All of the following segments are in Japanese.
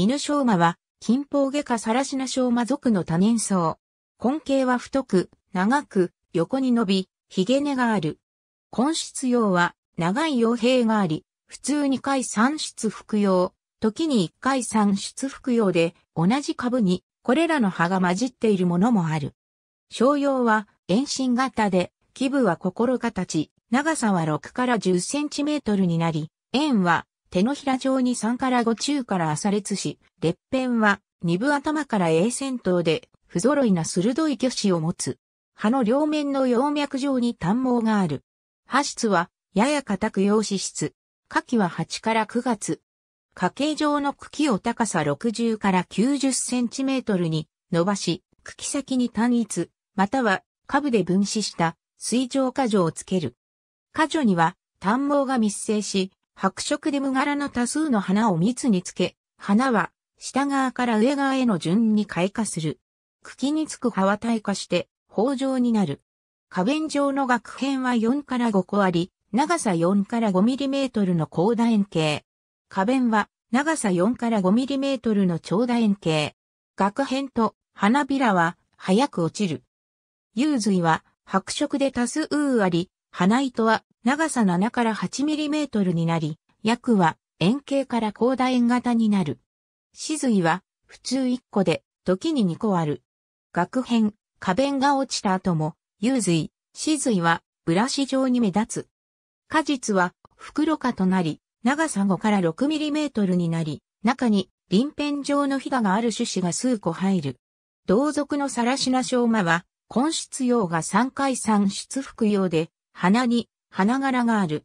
犬生馬は、金峰下科サラシナ生馬族の多年草。根茎は太く、長く、横に伸び、髭根がある。根室葉は、長い葉兵があり、普通2回3出服用、時に1回3出服用で、同じ株に、これらの葉が混じっているものもある。小葉は、遠心型で、基部は心形、長さは6から10センチメートルになり、円は手のひら状に3から5中から朝列し、列片は二分頭から A 戦頭で不揃いな鋭い巨子を持つ。歯の両面の葉脈状に短毛がある。歯質はやや硬く葉脂質。下記は8から9月。家計状の茎を高さ60から90センチメートルに伸ばし、茎先に単一、または株で分子した水上果樹をつける。果樹には、単毛が密生し、白色で無柄の多数の花を蜜につけ、花は下側から上側への順に開花する。茎につく葉は退化して包状になる。花弁状の額片は4から5個あり、長さ4から5ミリメートルの高楕円形。花弁は長さ4から5ミリメートルの長楕円形。額片と花びらは早く落ちる。幽髄は白色で多数あり、花糸は長さ7から 8mm になり、薬は円形から高大円型になる。死髄は普通1個で時に2個ある。学編、花弁が落ちた後も、有髄、死髄はブラシ状に目立つ。果実は袋花となり、長さ5から 6mm になり、中に鱗片状のひだがある種子が数個入る。同族のサラシナショウマは、根質用が3回産出服用で、花に花柄がある。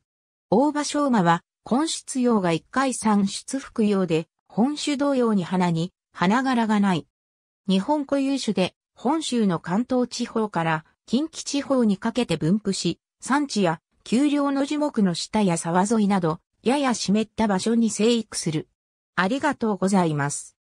大場昭和は、根出用が一回産出服用で、本種同様に花に花柄がない。日本固有種で、本州の関東地方から近畿地方にかけて分布し、産地や丘陵の樹木の下や沢沿いなど、やや湿った場所に生育する。ありがとうございます。